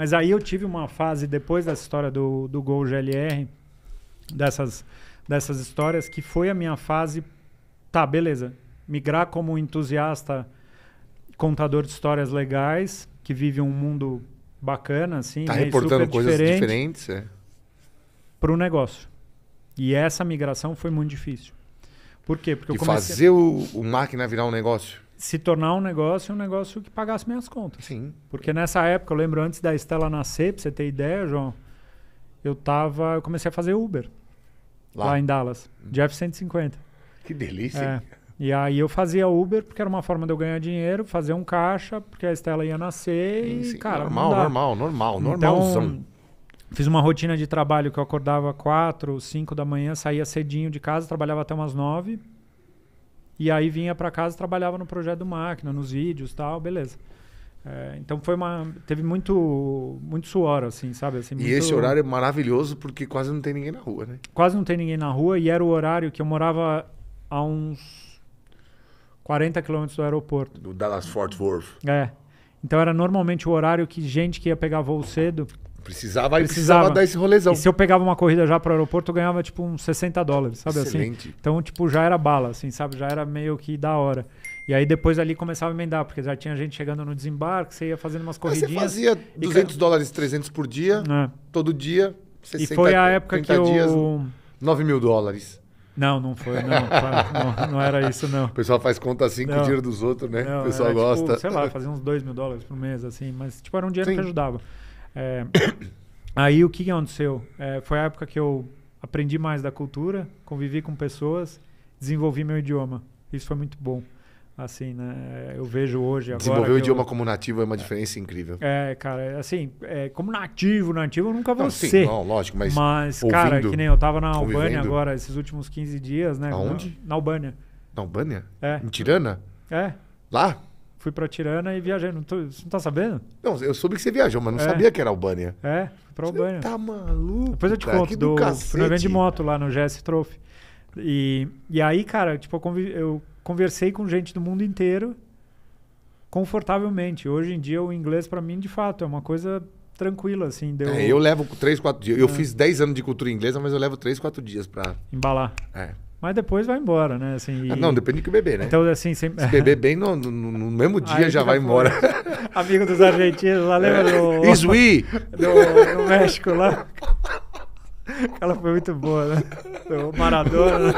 Mas aí eu tive uma fase depois dessa história do, do Gol GLR, dessas, dessas histórias, que foi a minha fase. Tá, beleza. Migrar como entusiasta, contador de histórias legais, que vive um mundo bacana, assim. Tá né, reportando coisas diferente diferentes. É. Para o negócio. E essa migração foi muito difícil. Por quê? Porque eu comecei... fazer o, o máquina virar um negócio se tornar um negócio, é um negócio que pagasse minhas contas. Sim. Porque nessa época, eu lembro antes da Estela nascer, pra você ter ideia, João, eu tava, eu comecei a fazer Uber lá, lá em Dallas, de F150. Que delícia. É. E aí eu fazia Uber porque era uma forma de eu ganhar dinheiro, fazer um caixa, porque a Estela ia nascer sim, sim. e, cara, normal, normal, normal, normal, então, Fiz uma rotina de trabalho que eu acordava 4, 5 da manhã, saía cedinho de casa, trabalhava até umas 9. E aí vinha para casa, trabalhava no projeto do máquina, nos vídeos, tal, beleza. É, então foi uma teve muito muito suor assim, sabe? Assim, muito... E esse horário é maravilhoso porque quase não tem ninguém na rua, né? Quase não tem ninguém na rua e era o horário que eu morava a uns 40 quilômetros do aeroporto. Do Dallas Fort Worth. É. Então era normalmente o horário que gente que ia pegar voo cedo Precisava, precisava. precisava dar esse rolezão. E se eu pegava uma corrida já para o aeroporto, eu ganhava tipo uns 60 dólares, sabe assim? Excelente. assim? Então, tipo, já era bala, assim, sabe? Já era meio que da hora. E aí depois ali começava a emendar, porque já tinha gente chegando no desembarque, você ia fazendo umas ah, corridinhas. Mas você fazia 200 e... dólares, 300 por dia, é. todo dia, 60 E foi a época que eu... Dias, 9 mil dólares. Não, não foi, não, não, não, era isso, não. O pessoal faz conta assim não, com o dinheiro dos outros, né? Não, o pessoal era, tipo, gosta. Tipo, sei lá, fazia uns 2 mil dólares por mês, assim, mas tipo, era um dinheiro Sim. que ajudava. É, aí o que aconteceu? É, foi a época que eu aprendi mais da cultura, convivi com pessoas, desenvolvi meu idioma. Isso foi muito bom. Assim, né? Eu vejo hoje agora. Desenvolver o idioma eu... como nativo é uma diferença é, incrível. É, cara, assim, é, como nativo, nativo eu nunca vou não, sim, ser. não, lógico, mas. Mas, ouvindo, cara, que nem eu tava na Albânia agora, esses últimos 15 dias, né? Aonde? Na, na Albânia. Na Albânia? É. Em Tirana? É. Lá? fui pra Tirana e viajei. Não tô, você não tá sabendo? Não, eu soube que você viajou, mas não é. sabia que era Albânia. É, fui pra Albânia. Você tá maluco? Depois eu te conto. Do, fui no evento de moto lá no GS Trophy. E, e aí, cara, tipo, eu, eu conversei com gente do mundo inteiro confortavelmente. Hoje em dia, o inglês para mim, de fato, é uma coisa tranquila, assim. Deu... É, eu levo 3, 4 dias. Eu é. fiz 10 anos de cultura inglesa, mas eu levo 3, 4 dias para... Embalar. É. Mas depois vai embora, né? Assim, ah, e... Não, depende do que beber, né? Então, assim, sempre... Se beber bem, no, no, no mesmo dia já vai embora. Amigo dos argentinos lá, lembra? É. Do... Isui! Do, do México lá. Ela foi muito boa, né? Do Maradona.